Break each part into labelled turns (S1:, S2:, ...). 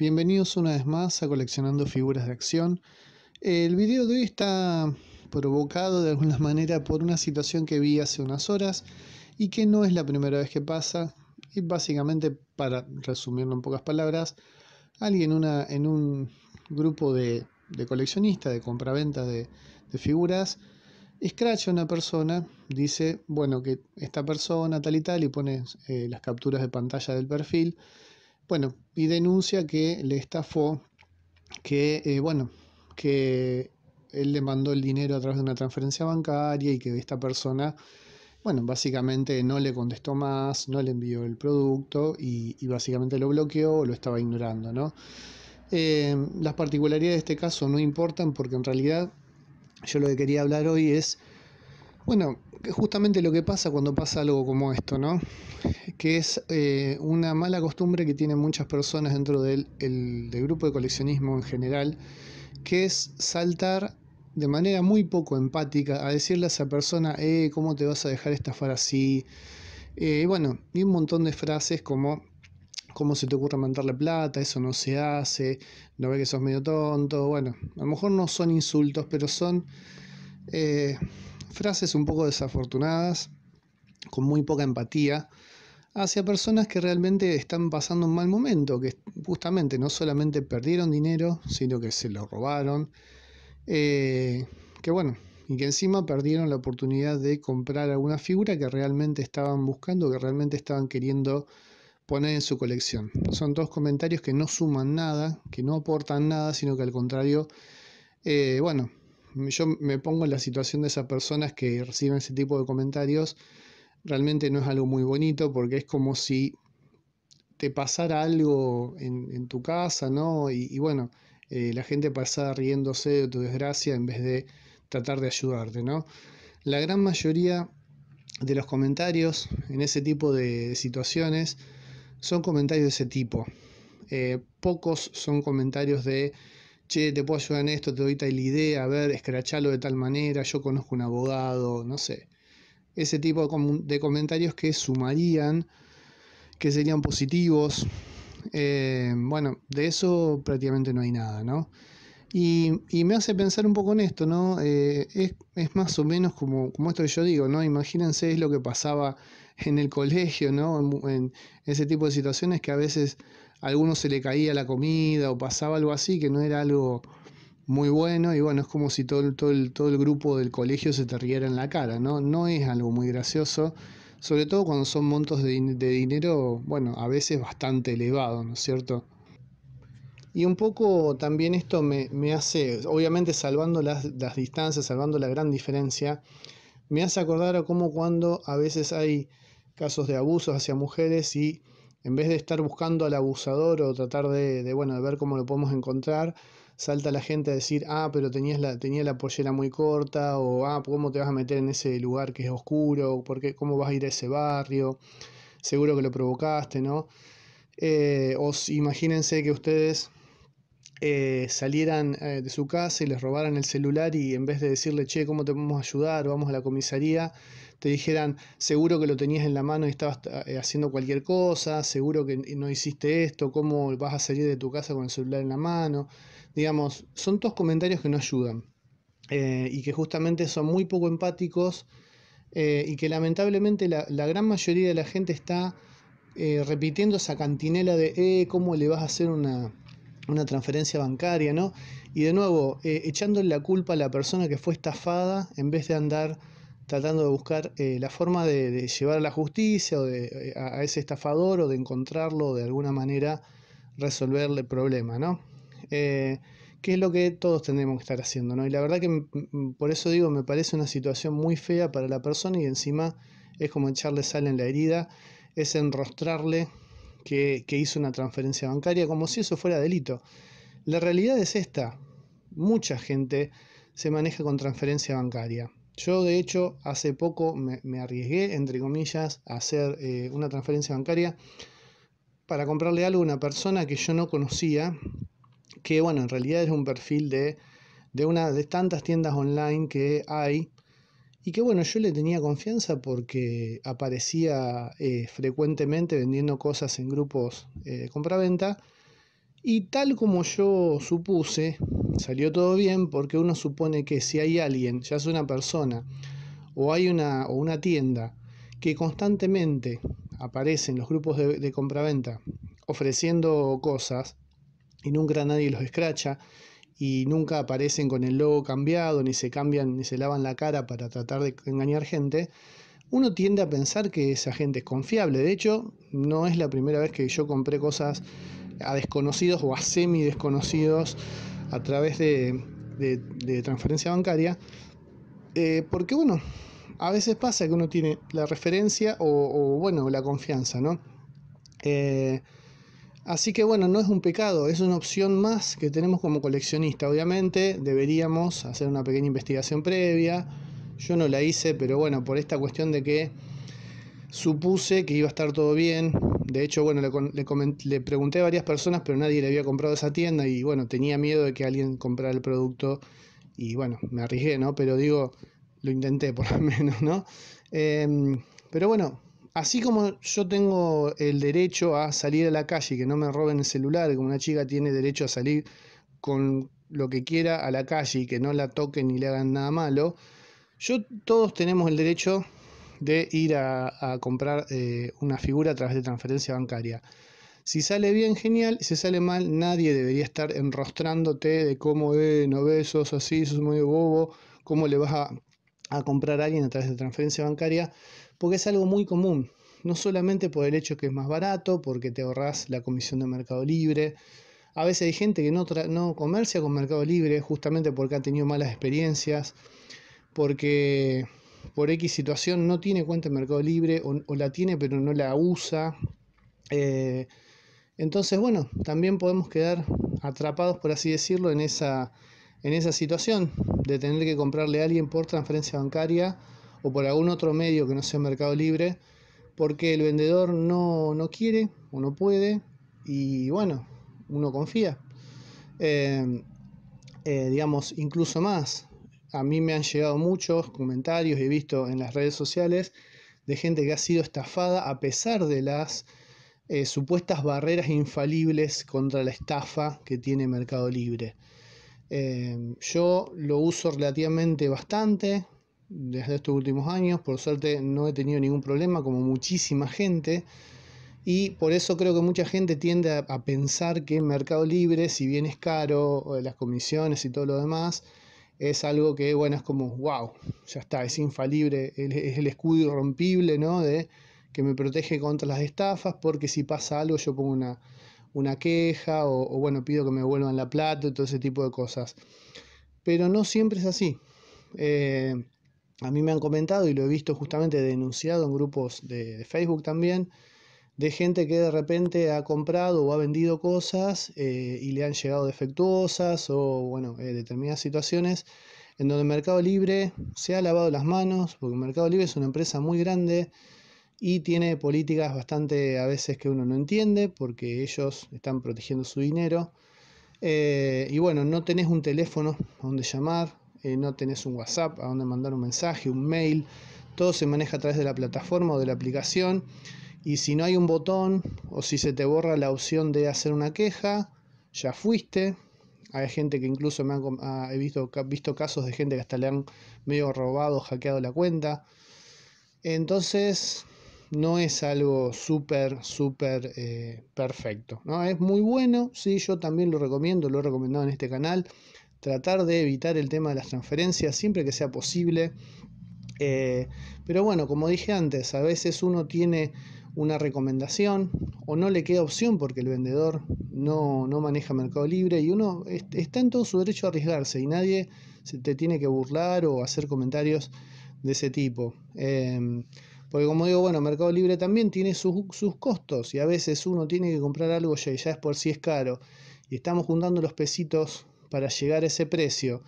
S1: Bienvenidos una vez más a Coleccionando Figuras de Acción. El video de hoy está provocado de alguna manera por una situación que vi hace unas horas y que no es la primera vez que pasa. Y básicamente, para resumirlo en pocas palabras, alguien en un grupo de, coleccionistas, de compraventa de, de figuras, escracha a una persona, dice, bueno, que esta persona tal y tal, y pone eh, las capturas de pantalla del perfil, bueno, y denuncia que le estafó, que, eh, bueno, que él le mandó el dinero a través de una transferencia bancaria y que esta persona, bueno, básicamente no le contestó más, no le envió el producto y, básicamente lo bloqueó o lo estaba ignorando, ¿no? Eh, las particularidades de este caso no importan porque en realidad yo lo que quería hablar hoy es bueno, justamente lo que pasa cuando pasa algo como esto, ¿no? Que es eh, una mala costumbre que tienen muchas personas dentro del, grupo de coleccionismo en general, que es saltar de manera muy poco empática a decirle a esa persona, eh, ¿cómo te vas a dejar estafar así? Eh, y bueno, y un montón de frases como, ¿cómo se te ocurre mandarle plata? Eso no se hace, no ve que sos medio tonto. Bueno, a lo mejor no son insultos, pero son eh, frases un poco desafortunadas, con muy poca empatía, hacia personas que realmente están pasando un mal momento, que justamente no solamente perdieron dinero, sino que se lo robaron, eh, que bueno, y que encima perdieron la oportunidad de comprar alguna figura que realmente estaban buscando, que realmente estaban queriendo poner en su colección. Son dos comentarios que no suman nada, que no aportan nada, sino que al contrario, eh, bueno, yo me pongo en la situación de esas personas que reciben ese tipo de comentarios, realmente no es algo muy bonito porque es como si te pasara algo en, tu casa, ¿no? Y, bueno, eh, la gente pasaba riéndose de tu desgracia en vez de tratar de ayudarte, ¿no? La gran mayoría de los comentarios en ese tipo de, situaciones son comentarios de ese tipo. Eh, pocos son comentarios de che, te puedo ayudar en esto, te doy tal idea, a ver, escrachalo de tal manera, yo conozco un abogado, no sé. Ese tipo de, comentarios que sumarían, que serían positivos. Eh, bueno, de eso prácticamente no hay nada, ¿no? Y, me hace pensar un poco en esto, ¿no? Eh, es, más o menos como, esto que yo digo, ¿no? Imagínense es lo que pasaba en el colegio, ¿no? en ese tipo de situaciones que a veces Alguno algunos se le caía la comida o pasaba algo así, que no era algo muy bueno y bueno, es como si todo, todo, el, grupo del colegio se te riera en la cara, ¿no? No es algo muy gracioso, sobre todo cuando son montos de, dinero, bueno, a veces bastante elevado, ¿no es cierto? Y un poco también esto me, hace, obviamente salvando las, las, distancias, salvando la gran diferencia, me hace acordar a cómo cuando a veces hay casos de abusos hacia mujeres y en vez de estar buscando al abusador o tratar de, bueno, ver cómo lo podemos encontrar, salta la gente a decir, ah, pero tenías la, tenía la pollera muy corta, o ah, ¿cómo te vas a meter en ese lugar que es oscuro? ¿Por ¿Cómo vas a ir a ese barrio? Seguro que lo provocaste, ¿no? Eh, os imagínense que ustedes eh, salieran eh, de su casa y les robaran el celular y en vez de decirle, che, ¿cómo te podemos ayudar? Vamos a la comisaría, te dijeran, seguro que lo tenías en la mano y estabas eh, haciendo cualquier cosa, seguro que no hiciste esto, cómo vas a salir de tu casa con el celular en la mano. Digamos, son todos comentarios que no ayudan eh, y que justamente son muy poco empáticos eh, y que lamentablemente la, gran mayoría de la gente está repitiendo esa cantinela de, ¿cómo le vas a hacer una, transferencia bancaria, ¿no? Y de nuevo, echando la culpa a la persona que fue estafada en vez de andar tratando de buscar eh, la forma de, llevar a la justicia o de, eh, a, ese estafador o de encontrarlo de alguna manera resolverle el problema, ¿no? Eh, que es lo que todos tenemos que estar haciendo, ¿no? Y la verdad que mm, mm, por eso digo, me parece una situación muy fea para la persona y encima es como echarle sal en la herida, es enrostrarle que hizo una transferencia bancaria como si eso fuera delito. La realidad es esta, mucha gente se maneja con transferencia bancaria. Yo de hecho hace poco me, arriesgué, entre comillas, a hacer eh, una transferencia bancaria para comprarle algo a una persona que yo no conocía, que bueno, en realidad es un perfil de, una de tantas tiendas online que hay, y que bueno, yo le tenía confianza porque aparecía eh, frecuentemente vendiendo cosas en grupos eh, de compraventa, y tal como yo supuse, Salió todo bien porque uno supone que si hay alguien, ya sea una persona o hay una, o una tienda, que constantemente aparece en los grupos de, de compraventa ofreciendo cosas y nunca nadie los escracha y nunca aparecen con el logo cambiado, ni se cambian, ni se lavan la cara para tratar de engañar gente, uno tiende a pensar que esa gente es confiable. De hecho, no es la primera vez que yo compré cosas a desconocidos o a semi desconocidos a través de, transferencia bancaria, eh, porque bueno, a veces pasa que uno tiene la referencia o, bueno, la confianza, ¿no? Eh, así que bueno, no es un pecado, es una opción más que tenemos como coleccionista. Obviamente deberíamos hacer una pequeña investigación previa. Yo no la hice, pero bueno, por esta cuestión de que Supuse que iba a estar todo bien. De hecho, bueno, le, le, pregunté a varias personas, pero nadie le había comprado esa tienda y bueno, tenía miedo de que alguien comprara el producto y bueno, me arriesgué, ¿no? Pero digo, lo intenté por lo menos, ¿no? Em, pero bueno, así como yo tengo el derecho a salir a la calle, y que no me roben el celular, como una chica tiene derecho a salir con lo que quiera a la calle y que no la toquen ni le hagan nada malo, yo todos tenemos el derecho de ir a, comprar eh, una figura a través de transferencia bancaria. Si sale bien, genial. Si sale mal, nadie debería estar enrostrándote de cómo, eh, no ves, sos así, sos muy bobo, cómo le vas a, comprar a alguien a través de transferencia bancaria, porque es algo muy común. No solamente por el hecho que es más barato, porque te ahorras la comisión de Mercado Libre, a veces hay gente que no, no, comercia con Mercado Libre justamente porque ha tenido malas experiencias, porque por X situación no tiene cuenta en Mercado Libre o, la tiene pero no la usa. Eh, entonces, bueno, también podemos quedar atrapados, por así decirlo, en esa, en esa situación de tener que comprarle a alguien por transferencia bancaria o por algún otro medio que no sea Mercado Libre, porque el vendedor no, quiere o no puede y bueno, uno confía. Eh, eh, digamos, incluso más, a mí me han llegado muchos comentarios, y he visto en las redes sociales, de gente que ha sido estafada a pesar de las eh, supuestas barreras infalibles contra la estafa que tiene Mercado Libre. Eh, yo lo uso relativamente bastante desde estos últimos años, por suerte no he tenido ningún problema como muchísima gente y por eso creo que mucha gente tiende a pensar que Mercado Libre, si bien es caro, las comisiones y todo lo demás, es algo que, bueno, es como, wow, ya está, es infalible, es el escudo irrompible, ¿no? De, que me protege contra las estafas, porque si pasa algo yo pongo una, queja o, bueno, pido que me vuelvan la plata y todo ese tipo de cosas. Pero no siempre es así. Eh, a mí me han comentado y lo he visto justamente denunciado en grupos de Facebook también, de gente que de repente ha comprado o ha vendido cosas eh, y le han llegado defectuosas o bueno, eh, determinadas situaciones en donde Mercado Libre se ha lavado las manos, porque Mercado Libre es una empresa muy grande y tiene políticas bastante a veces que uno no entiende porque ellos están protegiendo su dinero. Eh, y bueno, no tenés un teléfono a donde llamar, no tenés un WhatsApp a donde mandar un mensaje, un mail, todo se maneja a través de la plataforma o de la aplicación y si no hay un botón o si se te borra la opción de hacer una queja, ya fuiste. Hay gente que incluso me han, ah, he visto, casos de gente que hasta le han medio robado, hackeado la cuenta. Entonces, no es algo súper, súper eh, perfecto. ¿no? Es muy bueno, sí, yo también lo recomiendo, lo he recomendado en este canal. Tratar de evitar el tema de las transferencias siempre que sea posible. Eh, pero bueno, como dije antes, a veces uno tiene una recomendación o no le queda opción porque el vendedor no, maneja Mercado Libre y uno está en todo su derecho a arriesgarse y nadie se te tiene que burlar o hacer comentarios de ese tipo. Em, porque como digo, bueno, Mercado Libre también tiene sus, costos y a veces uno tiene que comprar algo ya, ya es por si es caro y estamos juntando los pesitos para llegar a ese precio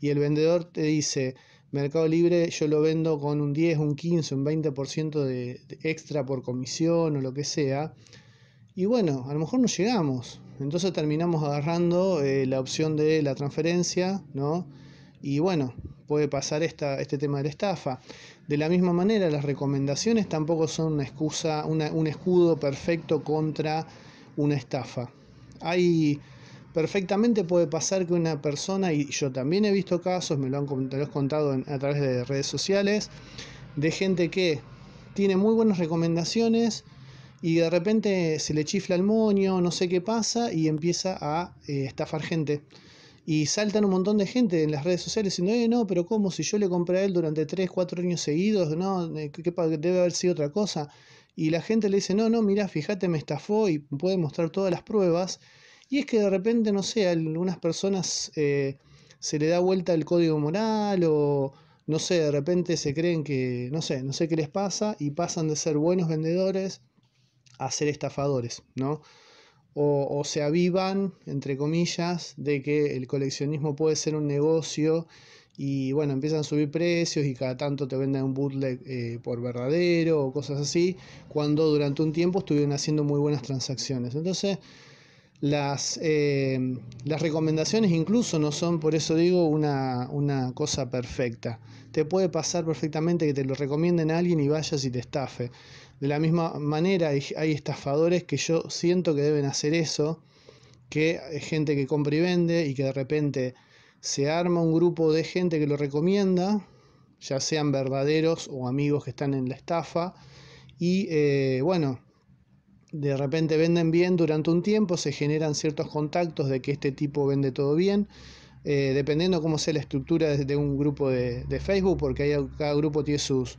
S1: y el vendedor te dice, Mercado Libre yo lo vendo con un 10, un 15, un 20% de, extra por comisión o lo que sea. Y bueno, a lo mejor no llegamos. Entonces terminamos agarrando eh, la opción de la transferencia, ¿no? Y bueno, puede pasar esta, este tema de la estafa. De la misma manera, las recomendaciones tampoco son una excusa, un escudo perfecto contra una estafa. Hay Perfectamente puede pasar que una persona, y yo también he visto casos, me lo han contado a través de redes sociales, de gente que tiene muy buenas recomendaciones y de repente se le chifla el moño, no sé qué pasa, y empieza a eh, estafar gente. Y saltan un montón de gente en las redes sociales diciendo, oye, eh, no, pero ¿cómo? Si yo le compré a él durante 3, 4 años seguidos, no, eh, que debe haber sido otra cosa. Y la gente le dice, no, no, mira fíjate, me estafó y puede mostrar todas las pruebas. Y es que de repente, no sé, a algunas personas eh, se le da vuelta el código moral o no sé, de repente se creen que, no sé, no sé qué les pasa y pasan de ser buenos vendedores a ser estafadores, ¿no? O, se avivan, entre comillas, de que el coleccionismo puede ser un negocio y bueno, empiezan a subir precios y cada tanto te venden un bootleg eh, por verdadero o cosas así, cuando durante un tiempo estuvieron haciendo muy buenas transacciones. Entonces, eh, las, recomendaciones incluso no son, por eso digo, una, cosa perfecta. Te puede pasar perfectamente que te lo recomienden a alguien y vayas y te estafe. De la misma manera hay, estafadores que yo siento que deben hacer eso, que eh, gente que compra y vende y que de repente se arma un grupo de gente que lo recomienda, ya sean verdaderos o amigos que están en la estafa, y eh, bueno, de repente venden bien durante un tiempo, se generan ciertos contactos de que este tipo vende todo bien, eh, dependiendo cómo sea la estructura de, un grupo de, Facebook, porque cada grupo tiene sus,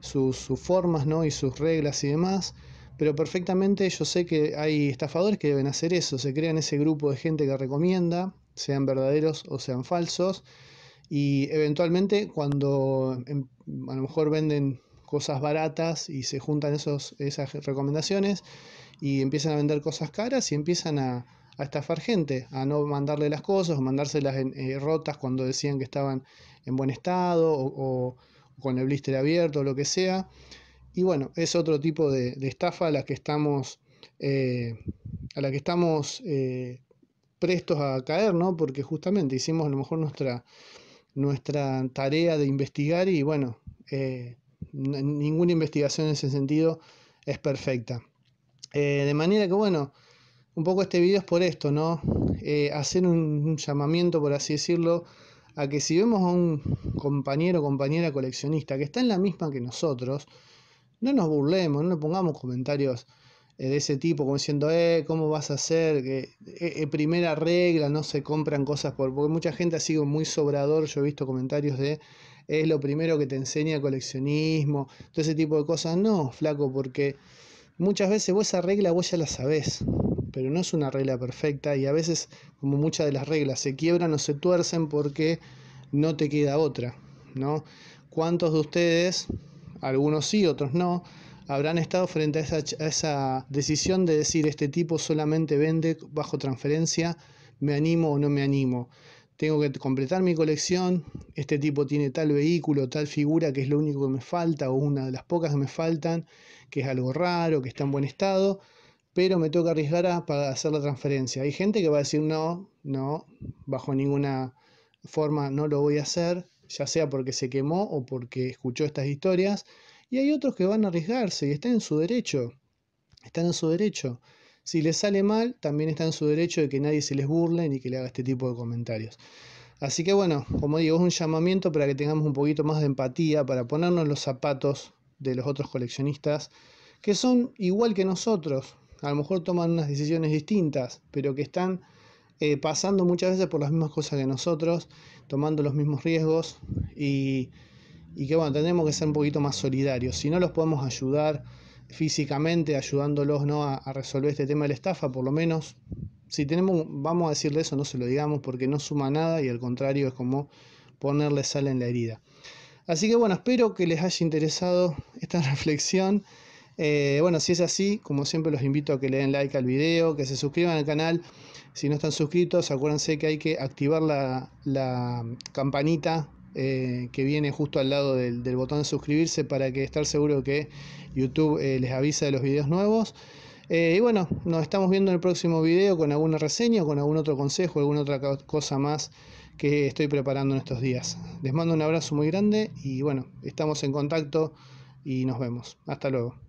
S1: sus, formas ¿no? y sus reglas y demás, pero perfectamente yo sé que hay estafadores que deben hacer eso, se crean ese grupo de gente que recomienda, sean verdaderos o sean falsos, y eventualmente cuando em, a lo mejor venden cosas baratas y se juntan esos, esas recomendaciones y empiezan a vender cosas caras y empiezan a, estafar gente, a no mandarle las cosas, o mandárselas eh, rotas cuando decían que estaban en buen estado o, con el blister abierto o lo que sea. Y bueno, es otro tipo de, estafa a la que estamos, eh, a la que estamos eh, prestos a caer, ¿no? Porque justamente hicimos a lo mejor nuestra, nuestra tarea de investigar y bueno, eh, ninguna investigación en ese sentido es perfecta. Eh, de manera que, bueno, un poco este video es por esto, ¿no? Eh, hacer un, llamamiento, por así decirlo, a que si vemos a un compañero o compañera coleccionista que está en la misma que nosotros, no nos burlemos, no pongamos comentarios eh, de ese tipo, como diciendo, eh, ¿cómo vas a hacer? que primera regla, no se compran cosas por... Porque mucha gente ha sido muy sobrador, yo he visto comentarios de es lo primero que te enseña coleccionismo, todo ese tipo de cosas. No, flaco, porque muchas veces vos esa regla vos ya la sabes pero no es una regla perfecta y a veces, como muchas de las reglas, se quiebran o se tuercen porque no te queda otra, ¿no? ¿Cuántos de ustedes, algunos sí, otros no, habrán estado frente a esa, a esa decisión de decir este tipo solamente vende bajo transferencia, me animo o no me animo? tengo que completar mi colección, este tipo tiene tal vehículo, tal figura que es lo único que me falta o una de las pocas que me faltan, que es algo raro, que está en buen estado, pero me toca arriesgar para hacer la transferencia. Hay gente que va a decir no, no, bajo ninguna forma no lo voy a hacer, ya sea porque se quemó o porque escuchó estas historias, y hay otros que van a arriesgarse y están en su derecho, están en su derecho. Si les sale mal, también está en su derecho de que nadie se les burle ni que le haga este tipo de comentarios. Así que bueno, como digo, es un llamamiento para que tengamos un poquito más de empatía, para ponernos los zapatos de los otros coleccionistas, que son igual que nosotros, a lo mejor toman unas decisiones distintas, pero que están eh, pasando muchas veces por las mismas cosas que nosotros, tomando los mismos riesgos y, y que bueno, tenemos que ser un poquito más solidarios. Si no los podemos ayudar, físicamente ayudándolos ¿no? a, resolver este tema de la estafa, por lo menos si tenemos, vamos a decirle eso, no se lo digamos porque no suma nada y al contrario es como ponerle sal en la herida. Así que bueno, espero que les haya interesado esta reflexión. Eh, bueno, si es así, como siempre los invito a que le den like al video, que se suscriban al canal. Si no están suscritos, acuérdense que hay que activar la, la campanita eh, que viene justo al lado del, botón de suscribirse para que estar seguro que YouTube eh, les avisa de los videos nuevos. Eh, y bueno, nos estamos viendo en el próximo video con alguna reseña, con algún otro consejo, alguna otra cosa más que estoy preparando en estos días. Les mando un abrazo muy grande y bueno, estamos en contacto y nos vemos. Hasta luego.